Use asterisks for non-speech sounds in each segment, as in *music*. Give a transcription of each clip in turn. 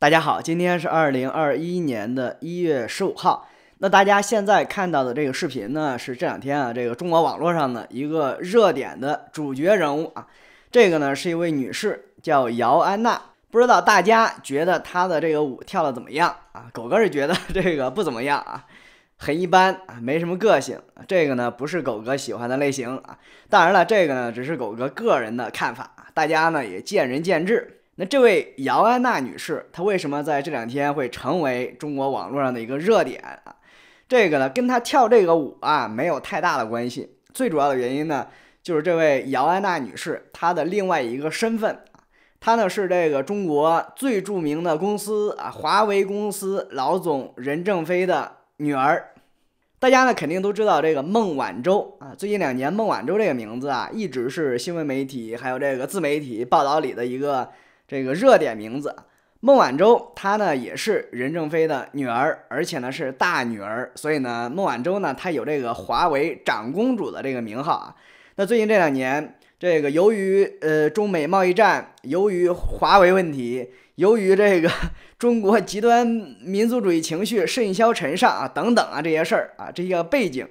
大家好，今天是二零二一年的一月十五号。那大家现在看到的这个视频呢，是这两天啊，这个中国网络上的一个热点的主角人物啊。这个呢，是一位女士，叫姚安娜。不知道大家觉得他的这个舞跳得怎么样啊？狗哥是觉得这个不怎么样啊，很一般啊，没什么个性。这个呢，不是狗哥喜欢的类型啊。当然了，这个呢，只是狗哥个人的看法，大家呢也见仁见智。那这位姚安娜女士，她为什么在这两天会成为中国网络上的一个热点啊？这个呢，跟她跳这个舞啊没有太大的关系。最主要的原因呢，就是这位姚安娜女士她的另外一个身份。她呢是这个中国最著名的公司啊，华为公司老总任正非的女儿。大家呢肯定都知道这个孟晚舟啊，最近两年孟晚舟这个名字啊，一直是新闻媒体还有这个自媒体报道里的一个这个热点名字。孟晚舟她呢也是任正非的女儿，而且呢是大女儿，所以呢孟晚舟呢她有这个华为长公主的这个名号啊。那最近这两年。这个由于呃中美贸易战，由于华为问题，由于这个中国极端民族主义情绪甚嚣尘上啊等等啊这些事儿啊这些背景，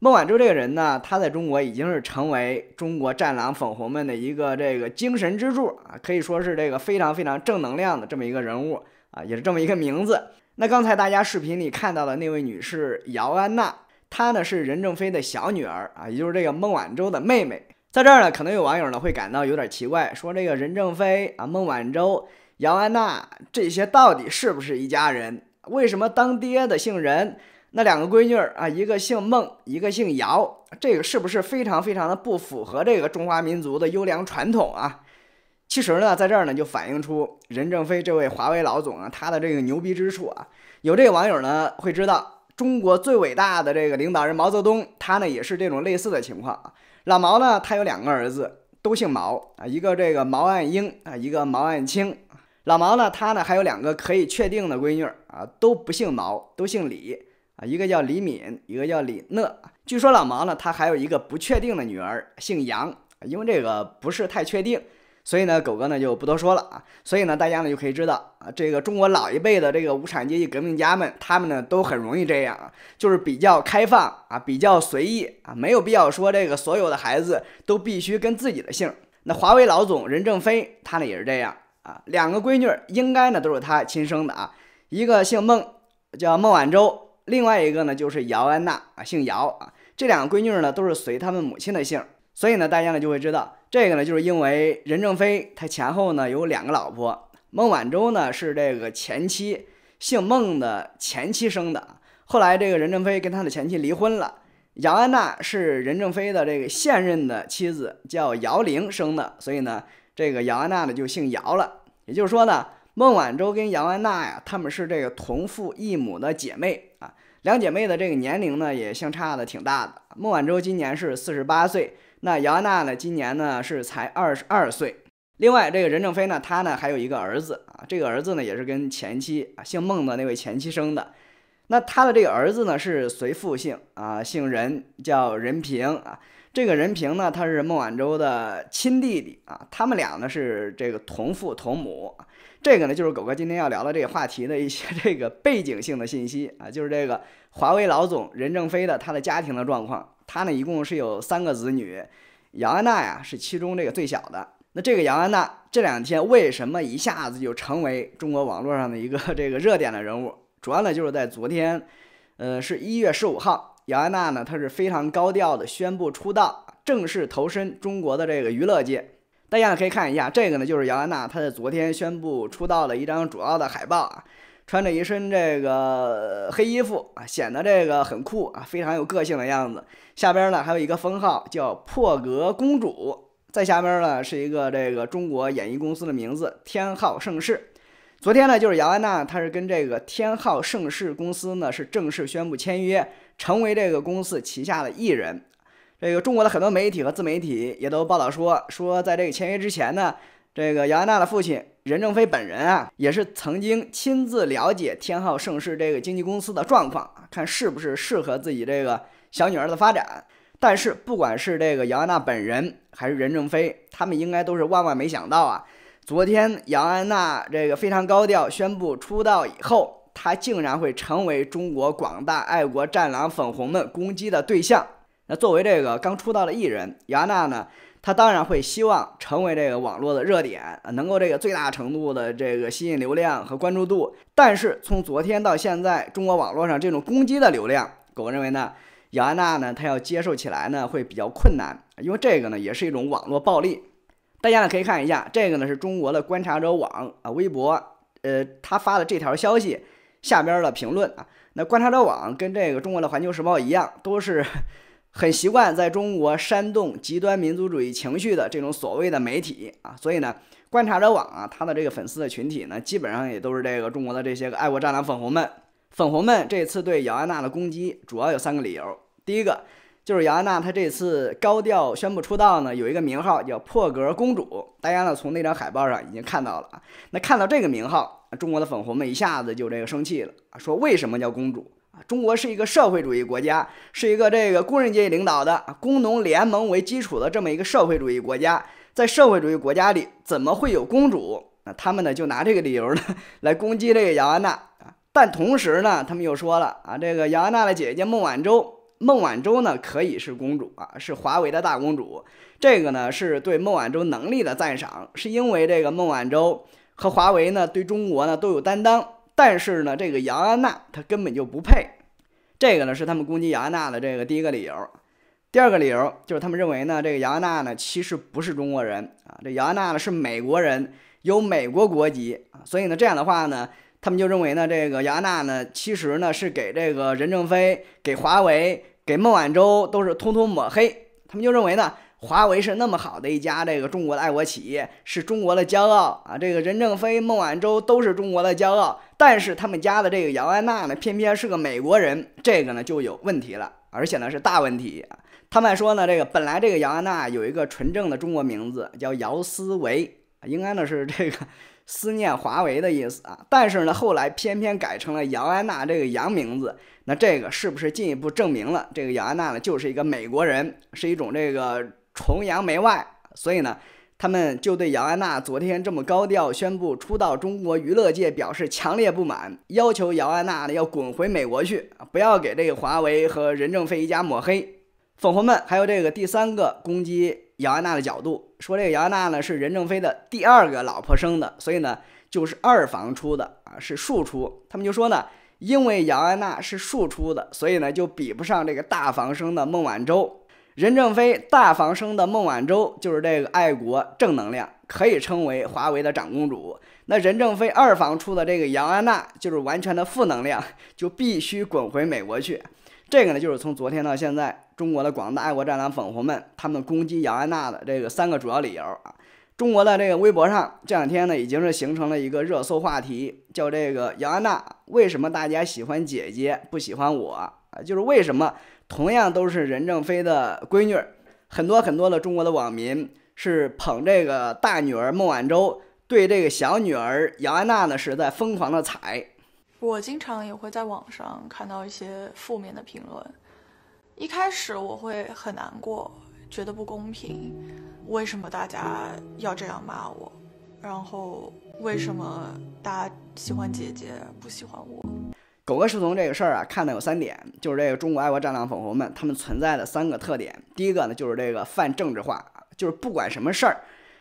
孟晚舟这个人呢，他在中国已经是成为中国战狼粉红们的一个这个精神支柱啊，可以说是这个非常非常正能量的这么一个人物啊，也是这么一个名字。那刚才大家视频里看到的那位女士姚安娜，她呢是任正非的小女儿啊，也就是这个孟晚舟的妹妹。在这儿呢，可能有网友呢会感到有点奇怪，说这个任正非啊、孟晚舟、姚安娜这些到底是不是一家人？为什么当爹的姓任，那两个闺女儿啊，一个姓孟，一个姓姚，这个是不是非常非常的不符合这个中华民族的优良传统啊？其实呢，在这儿呢就反映出任正非这位华为老总啊，他的这个牛逼之处啊。有这个网友呢会知道，中国最伟大的这个领导人毛泽东，他呢也是这种类似的情况啊。老毛呢？他有两个儿子，都姓毛啊，一个这个毛岸英啊，一个毛岸青。老毛呢，他呢还有两个可以确定的闺女啊，都不姓毛，都姓李啊，一个叫李敏，一个叫李讷。据说老毛呢，他还有一个不确定的女儿，姓杨，因为这个不是太确定。所以呢，狗哥呢就不多说了啊。所以呢，大家呢就可以知道啊，这个中国老一辈的这个无产阶级革命家们，他们呢都很容易这样，就是比较开放啊，比较随意啊，没有必要说这个所有的孩子都必须跟自己的姓。那华为老总任正非他呢也是这样啊，两个闺女应该呢都是他亲生的啊，一个姓孟叫孟晚舟，另外一个呢就是姚安娜啊，姓姚啊，这两个闺女呢都是随他们母亲的姓，所以呢，大家呢就会知道。这个呢，就是因为任正非他前后呢有两个老婆，孟晚舟呢是这个前妻，姓孟的前妻生的。后来这个任正非跟他的前妻离婚了。姚安娜是任正非的这个现任的妻子，叫姚玲生的，所以呢，这个姚安娜呢就姓姚了。也就是说呢，孟晚舟跟姚安娜呀，她们是这个同父异母的姐妹啊。两姐妹的这个年龄呢也相差的挺大的。孟晚舟今年是四十八岁。那姚安娜呢？今年呢是才二十二岁。另外，这个任正非呢，他呢还有一个儿子啊。这个儿子呢也是跟前妻啊姓孟的那位前妻生的。那他的这个儿子呢是随父姓啊，姓任，叫任平啊。这个任平呢，他是孟晚舟的亲弟弟啊。他们俩呢是这个同父同母。这个呢就是狗哥今天要聊的这个话题的一些 *laughs* 这个背景性的信息啊，就是这个华为老总任正非的他的家庭的状况。他呢，一共是有三个子女，姚安娜呀是其中这个最小的。那这个姚安娜这两天为什么一下子就成为中国网络上的一个这个热点的人物？主要呢就是在昨天，呃，是一月十五号，姚安娜呢她是非常高调的宣布出道，正式投身中国的这个娱乐界。大家可以看一下，这个呢就是姚安娜她在昨天宣布出道的一张主要的海报啊。穿着一身这个黑衣服啊，显得这个很酷啊，非常有个性的样子。下边呢还有一个封号叫“破格公主”，再下边呢是一个这个中国演艺公司的名字“天浩盛世”。昨天呢，就是姚安娜，她是跟这个天浩盛世公司呢是正式宣布签约，成为这个公司旗下的艺人。这个中国的很多媒体和自媒体也都报道说，说在这个签约之前呢。这个姚安娜的父亲任正非本人啊，也是曾经亲自了解天浩盛世这个经纪公司的状况看是不是适合自己这个小女儿的发展。但是，不管是这个姚安娜本人还是任正非，他们应该都是万万没想到啊，昨天姚安娜这个非常高调宣布出道以后，她竟然会成为中国广大爱国战狼粉红们攻击的对象。那作为这个刚出道的艺人，姚安娜呢？他当然会希望成为这个网络的热点，能够这个最大程度的这个吸引流量和关注度。但是从昨天到现在，中国网络上这种攻击的流量，我认为呢，姚安娜呢她要接受起来呢会比较困难，因为这个呢也是一种网络暴力。大家呢可以看一下，这个呢是中国的观察者网啊微博，呃，他发的这条消息下边的评论啊，那观察者网跟这个中国的环球时报一样，都是。很习惯在中国煽动极端民族主义情绪的这种所谓的媒体啊，所以呢，观察者网啊，它的这个粉丝的群体呢，基本上也都是这个中国的这些个爱国战狼粉红们。粉红们这次对姚安娜的攻击主要有三个理由，第一个就是姚安娜她这次高调宣布出道呢，有一个名号叫“破格公主”，大家呢从那张海报上已经看到了。啊。那看到这个名号，中国的粉红们一下子就这个生气了，说为什么叫公主？中国是一个社会主义国家，是一个这个工人阶级领导的、工农联盟为基础的这么一个社会主义国家。在社会主义国家里，怎么会有公主？那他们呢，就拿这个理由呢来攻击这个姚安娜。但同时呢，他们又说了啊，这个姚安娜的姐姐孟晚舟，孟晚舟呢可以是公主啊，是华为的大公主。这个呢是对孟晚舟能力的赞赏，是因为这个孟晚舟和华为呢对中国呢都有担当。但是呢，这个杨安娜她根本就不配，这个呢是他们攻击杨安娜的这个第一个理由。第二个理由就是他们认为呢，这个杨安娜呢其实不是中国人啊，这杨安娜呢是美国人，有美国国籍啊，所以呢这样的话呢，他们就认为呢，这个杨安娜呢其实呢是给这个任正非、给华为、给孟晚舟都是通通抹黑，他们就认为呢。华为是那么好的一家这个中国的爱国企业，是中国的骄傲啊！这个任正非、孟晚舟都是中国的骄傲，但是他们家的这个姚安娜呢，偏偏是个美国人，这个呢就有问题了，而且呢是大问题。他们说呢，这个本来这个姚安娜有一个纯正的中国名字，叫姚思维，应该呢是这个思念华为的意思啊。但是呢，后来偏偏改成了姚安娜这个洋名字，那这个是不是进一步证明了这个姚安娜呢就是一个美国人，是一种这个？崇洋媚外，所以呢，他们就对姚安娜昨天这么高调宣布出道中国娱乐界表示强烈不满，要求姚安娜呢要滚回美国去，不要给这个华为和任正非一家抹黑。粉红们还有这个第三个攻击姚安娜的角度，说这个姚安娜呢是任正非的第二个老婆生的，所以呢就是二房出的啊，是庶出。他们就说呢，因为姚安娜是庶出的，所以呢就比不上这个大房生的孟晚舟。任正非大房生的孟晚舟就是这个爱国正能量，可以称为华为的长公主。那任正非二房出的这个杨安娜就是完全的负能量，就必须滚回美国去。这个呢，就是从昨天到现在，中国的广大爱国战狼粉红们，他们攻击杨安娜的这个三个主要理由啊。中国的这个微博上这两天呢，已经是形成了一个热搜话题，叫这个杨安娜为什么大家喜欢姐姐不喜欢我啊？就是为什么？同样都是任正非的闺女，很多很多的中国的网民是捧这个大女儿孟晚舟，对这个小女儿姚安娜呢是在疯狂的踩。我经常也会在网上看到一些负面的评论，一开始我会很难过，觉得不公平，为什么大家要这样骂我？然后为什么大家喜欢姐姐，不喜欢我？九个侍从这个事儿啊，看到有三点，就是这个中国爱国战狼粉红们他们存在的三个特点。第一个呢，就是这个泛政治化，就是不管什么事儿，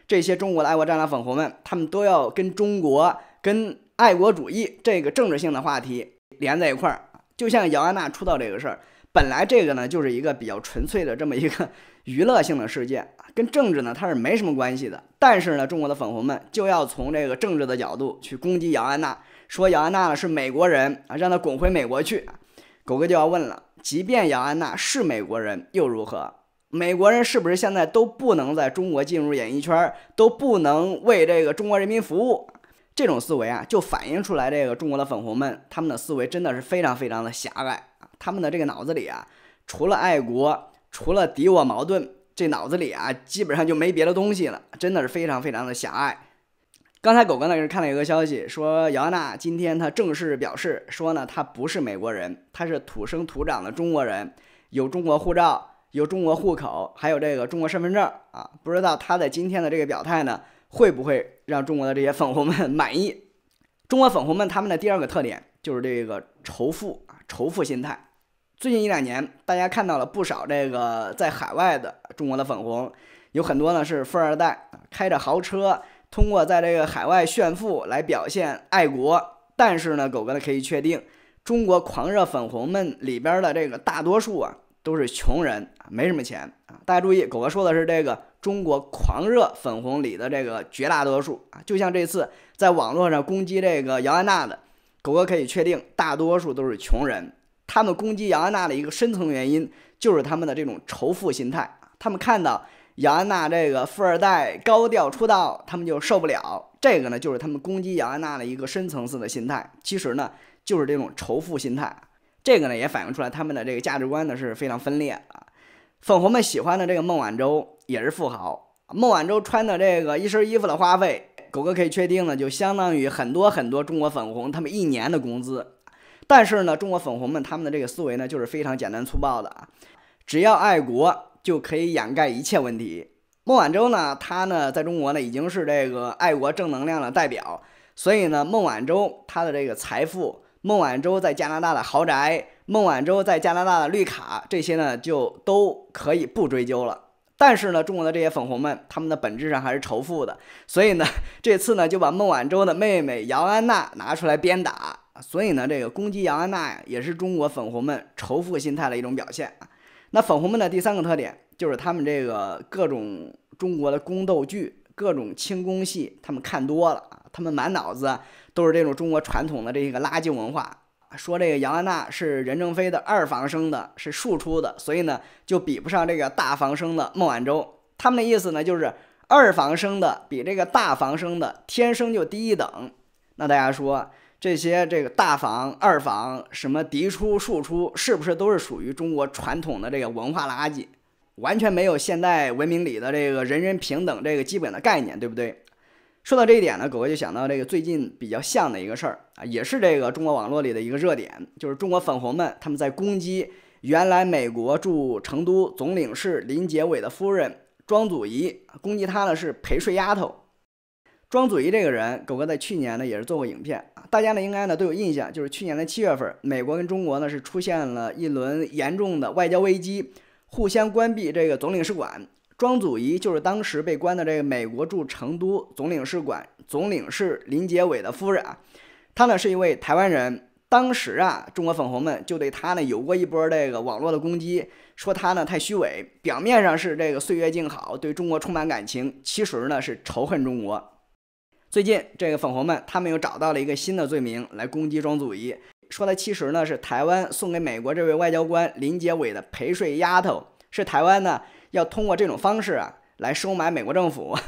这些中国的爱国战狼粉红们，他们都要跟中国、跟爱国主义这个政治性的话题连在一块儿。就像姚安娜出道这个事儿，本来这个呢就是一个比较纯粹的这么一个 *laughs* 娱乐性的事件。跟政治呢，它是没什么关系的。但是呢，中国的粉红们就要从这个政治的角度去攻击姚安娜，说姚安娜呢是美国人啊，让她滚回美国去。狗哥就要问了，即便姚安娜是美国人，又如何？美国人是不是现在都不能在中国进入演艺圈，都不能为这个中国人民服务？这种思维啊，就反映出来这个中国的粉红们，他们的思维真的是非常非常的狭隘啊。他们的这个脑子里啊，除了爱国，除了敌我矛盾。这脑子里啊，基本上就没别的东西了，真的是非常非常的狭隘。刚才狗哥呢，也是看了一个消息，说姚安娜今天她正式表示说呢，她不是美国人，她是土生土长的中国人，有中国护照，有中国户口，还有这个中国身份证啊。不知道她在今天的这个表态呢，会不会让中国的这些粉红们 *laughs* 满意？中国粉红们他们的第二个特点就是这个仇富啊，仇富心态。最近一两年，大家看到了不少这个在海外的。中国的粉红有很多呢，是富二代，开着豪车，通过在这个海外炫富来表现爱国。但是呢，狗哥呢可以确定，中国狂热粉红们里边的这个大多数啊，都是穷人，没什么钱啊。大家注意，狗哥说的是这个中国狂热粉红里的这个绝大多数啊，就像这次在网络上攻击这个姚安娜的，狗哥可以确定，大多数都是穷人。他们攻击姚安娜的一个深层原因，就是他们的这种仇富心态。他们看到姚安娜这个富二代高调出道，他们就受不了。这个呢，就是他们攻击姚安娜的一个深层次的心态。其实呢，就是这种仇富心态。这个呢，也反映出来他们的这个价值观呢是非常分裂的。粉红们喜欢的这个孟晚舟也是富豪，孟晚舟穿的这个一身衣服的花费，狗哥可以确定呢，就相当于很多很多中国粉红他们一年的工资。但是呢，中国粉红们他们的这个思维呢，就是非常简单粗暴的啊，只要爱国。就可以掩盖一切问题。孟晚舟呢，他呢在中国呢已经是这个爱国正能量的代表，所以呢，孟晚舟她的这个财富，孟晚舟在加拿大的豪宅，孟晚舟在加拿大的绿卡，这些呢就都可以不追究了。但是呢，中国的这些粉红们，他们的本质上还是仇富的，所以呢，这次呢就把孟晚舟的妹妹姚安娜拿出来鞭打，所以呢，这个攻击姚安娜呀，也是中国粉红们仇富心态的一种表现啊。那粉红们的第三个特点就是他们这个各种中国的宫斗剧、各种轻功戏，他们看多了啊，他们满脑子都是这种中国传统的这个垃圾文化。说这个杨安娜是任正非的二房生的，是庶出的，所以呢就比不上这个大房生的孟晚舟。他们的意思呢就是二房生的比这个大房生的天生就低一等。那大家说？这些这个大房二房什么嫡出庶出，是不是都是属于中国传统的这个文化垃圾？完全没有现代文明里的这个人人平等这个基本的概念，对不对？说到这一点呢，狗哥就想到这个最近比较像的一个事儿啊，也是这个中国网络里的一个热点，就是中国粉红们他们在攻击原来美国驻成都总领事林杰伟的夫人庄祖仪，攻击她呢是陪睡丫头。庄祖仪这个人，狗哥在去年呢也是做过影片，啊，大家呢应该呢都有印象，就是去年的七月份，美国跟中国呢是出现了一轮严重的外交危机，互相关闭这个总领事馆。庄祖仪就是当时被关的这个美国驻成都总领事馆总领事林杰伟的夫人啊，她呢是一位台湾人，当时啊，中国粉红们就对她呢有过一波这个网络的攻击，说她呢太虚伪，表面上是这个岁月静好，对中国充满感情，其实呢是仇恨中国。最近这个粉红们，他们又找到了一个新的罪名来攻击庄祖仪，说的其实呢是台湾送给美国这位外交官林杰伟的陪睡丫头，是台湾呢要通过这种方式啊来收买美国政府。*laughs*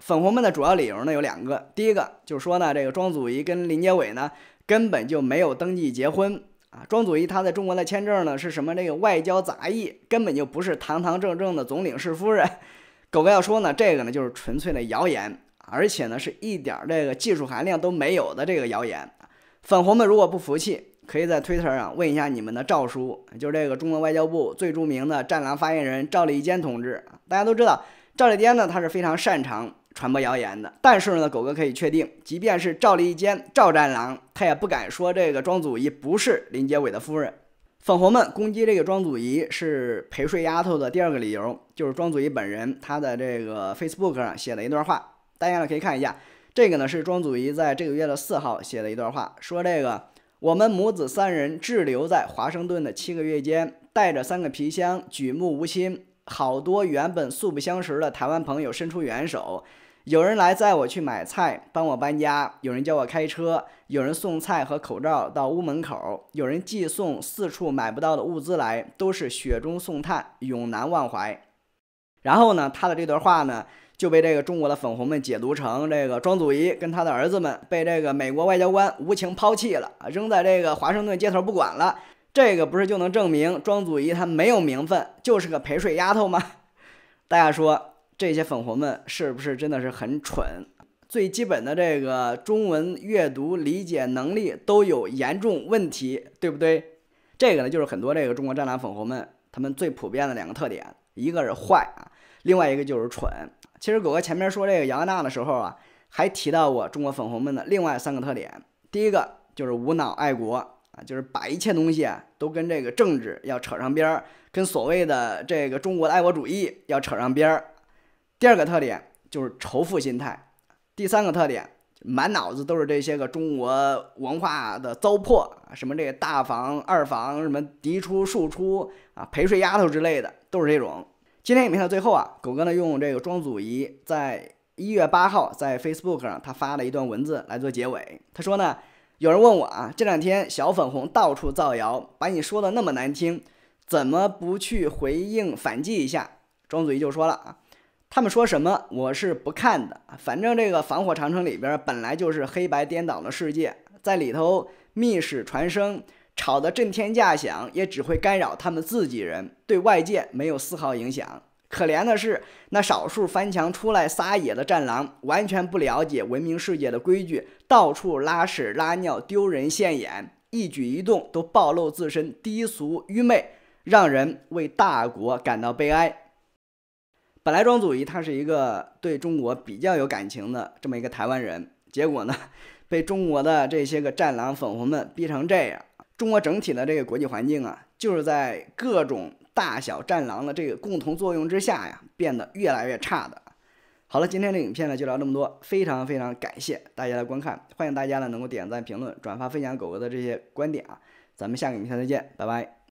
粉红们的主要理由呢有两个，第一个就是说呢，这个庄祖仪跟林杰伟呢根本就没有登记结婚啊，庄祖仪他在中国的签证呢是什么这个外交杂役，根本就不是堂堂正正的总领事夫人。*laughs* 狗哥要说呢，这个呢就是纯粹的谣言。而且呢，是一点儿这个技术含量都没有的这个谣言。粉红们如果不服气，可以在推特上问一下你们的赵叔，就是这个中国外交部最著名的战狼发言人赵立坚同志。大家都知道，赵立坚呢，他是非常擅长传播谣言的。但是呢，狗哥可以确定，即便是赵立坚、赵战狼，他也不敢说这个庄祖仪不是林杰伟的夫人。粉红们攻击这个庄祖仪是陪睡丫头的第二个理由，就是庄祖仪本人他在这个 Facebook 上写了一段话。大家呢可以看一下，这个呢是庄祖仪在这个月的四号写的一段话，说这个我们母子三人滞留在华盛顿的七个月间，带着三个皮箱，举目无亲，好多原本素不相识的台湾朋友伸出援手，有人来载我去买菜，帮我搬家，有人教我开车，有人送菜和口罩到屋门口，有人寄送四处买不到的物资来，都是雪中送炭，永难忘怀。然后呢，他的这段话呢。就被这个中国的粉红们解读成这个庄祖仪跟他的儿子们被这个美国外交官无情抛弃了扔在这个华盛顿街头不管了。这个不是就能证明庄祖仪他没有名分，就是个陪睡丫头吗？*laughs* 大家说这些粉红们是不是真的是很蠢？最基本的这个中文阅读理解能力都有严重问题，对不对？这个呢就是很多这个中国战狼粉红们他们最普遍的两个特点，一个是坏啊，另外一个就是蠢。其实狗哥前面说这个杨安娜的时候啊，还提到过中国粉红们的另外三个特点。第一个就是无脑爱国啊，就是把一切东西啊都跟这个政治要扯上边儿，跟所谓的这个中国的爱国主义要扯上边儿。第二个特点就是仇富心态。第三个特点满脑子都是这些个中国文化的糟粕，什么这个大房二房什么嫡出庶出啊，陪睡丫头之类的，都是这种。今天影片的最后啊，狗哥呢用这个庄祖仪在一月八号在 Facebook 上他发了一段文字来做结尾。他说呢，有人问我啊，这两天小粉红到处造谣，把你说的那么难听，怎么不去回应反击一下？庄祖仪就说了啊，他们说什么我是不看的，反正这个防火长城里边本来就是黑白颠倒的世界，在里头密室传声。吵得震天价响，也只会干扰他们自己人，对外界没有丝毫影响。可怜的是，那少数翻墙出来撒野的战狼，完全不了解文明世界的规矩，到处拉屎拉尿，丢人现眼，一举一动都暴露自身低俗愚昧，让人为大国感到悲哀。本来庄祖仪他是一个对中国比较有感情的这么一个台湾人，结果呢，*laughs* 被中国的这些个战狼粉红们逼成这样。中国整体的这个国际环境啊，就是在各种大小战狼的这个共同作用之下呀，变得越来越差的。好了，今天的影片呢就聊这么多，非常非常感谢大家的观看，欢迎大家呢能够点赞、评论、转发、分享狗狗的这些观点啊，咱们下个影片再见，拜拜。